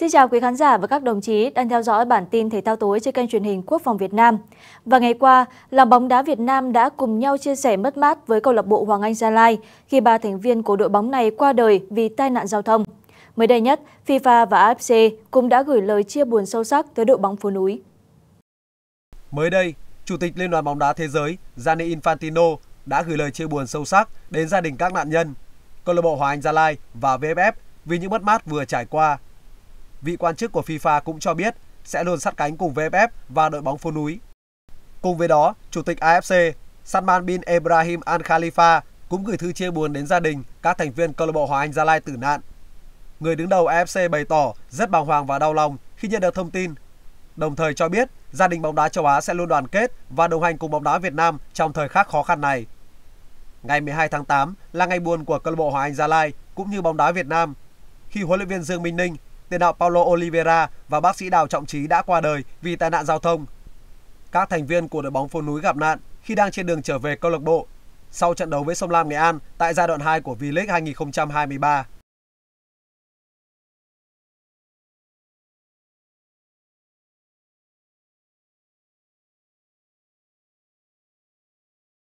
Xin chào quý khán giả và các đồng chí đang theo dõi bản tin thể thao tối trên kênh truyền hình Quốc phòng Việt Nam. Và ngày qua, làng bóng đá Việt Nam đã cùng nhau chia sẻ mất mát với câu lạc bộ Hoàng Anh Gia Lai khi ba thành viên của đội bóng này qua đời vì tai nạn giao thông. Mới đây nhất, FIFA và AFC cũng đã gửi lời chia buồn sâu sắc tới đội bóng phố núi. Mới đây, Chủ tịch Liên đoàn bóng đá thế giới Gianni Infantino đã gửi lời chia buồn sâu sắc đến gia đình các nạn nhân, câu lạc bộ Hoàng Anh Gia Lai và VFF vì những mất mát vừa trải qua vị quan chức của FIFA cũng cho biết sẽ luôn sát cánh cùng VFF và đội bóng phố núi. Cùng với đó, Chủ tịch AFC Salman bin Ibrahim Al Khalifa cũng gửi thư chia buồn đến gia đình các thành viên câu lạc bộ Hoàng Anh Gia Lai tử nạn. Người đứng đầu AFC bày tỏ rất bàng hoàng và đau lòng khi nhận được thông tin, đồng thời cho biết gia đình bóng đá châu Á sẽ luôn đoàn kết và đồng hành cùng bóng đá Việt Nam trong thời khắc khó khăn này. Ngày 12 tháng 8 là ngày buồn của câu lạc bộ Hoàng Anh Gia Lai cũng như bóng đá Việt Nam khi huấn luyện viên Dương Minh Ninh tiền đạo Paulo Oliveira và bác sĩ Đào Trọng Trí đã qua đời vì tai nạn giao thông. Các thành viên của đội bóng phố núi gặp nạn khi đang trên đường trở về câu lạc bộ sau trận đấu với Sông Lam Nghệ An tại giai đoạn 2 của V-League 2023.